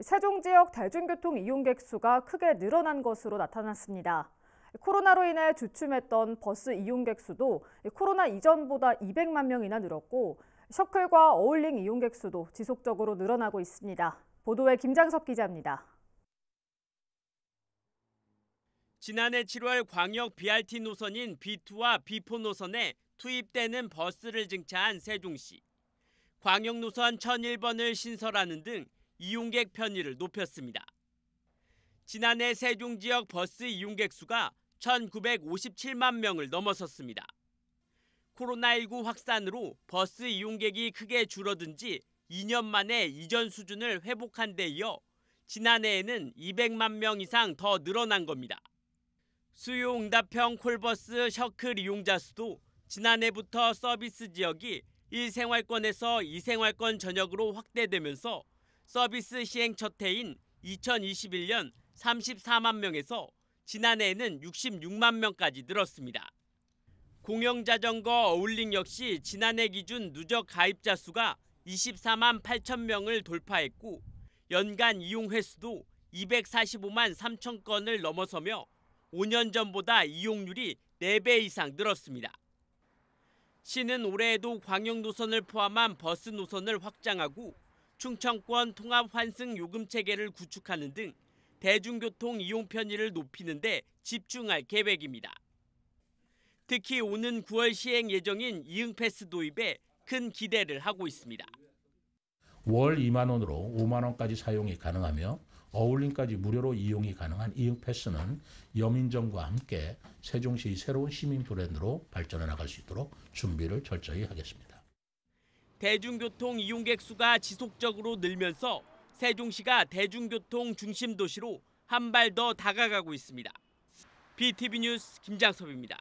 세종 지역 대중교통 이용객 수가 크게 늘어난 것으로 나타났습니다. 코로나로 인해 주춤했던 버스 이용객 수도 코로나 이전보다 200만 명이나 늘었고 셔클과 어울링 이용객 수도 지속적으로 늘어나고 있습니다. 보도에 김장석 기자입니다. 지난해 7월 광역 BRT 노선인 B2와 B4 노선에 투입되는 버스를 증차한 세종시. 광역 노선 1001번을 신설하는 등 이용객 편의를 높였습니다. 지난해 세종 지역 버스 이용객 수가 1,957만 명을 넘어섰습니다. 코로나19 확산으로 버스 이용객이 크게 줄어든 지 2년 만에 이전 수준을 회복한 데 이어 지난해에는 200만 명 이상 더 늘어난 겁니다. 수요응답형 콜버스 셔클 이용자 수도 지난해부터 서비스 지역이 일생활권에서이생활권 전역으로 확대되면서 서비스 시행 첫 해인 2021년 34만 명에서 지난해에는 66만 명까지 늘었습니다. 공영자전거 어울링 역시 지난해 기준 누적 가입자 수가 24만 8천 명을 돌파했고 연간 이용 횟수도 245만 3천 건을 넘어서며 5년 전보다 이용률이 4배 이상 늘었습니다. 시는 올해에도 광역 노선을 포함한 버스 노선을 확장하고 충청권 통합 환승 요금 체계를 구축하는 등 대중교통 이용 편의를 높이는 데 집중할 계획입니다. 특히 오는 9월 시행 예정인 이응패스 도입에 큰 기대를 하고 있습니다. 월 2만 원으로 5만 원까지 사용이 가능하며 어울림까지 무료로 이용이 가능한 이응패스는 여민정과 함께 세종시의 새로운 시민 브랜드로 발전해 나갈 수 있도록 준비를 철저히 하겠습니다. 대중교통 이용객 수가 지속적으로 늘면서 세종시가 대중교통 중심 도시로 한 발 더 다가가고 있습니다. BTV 뉴스 김장섭입니다.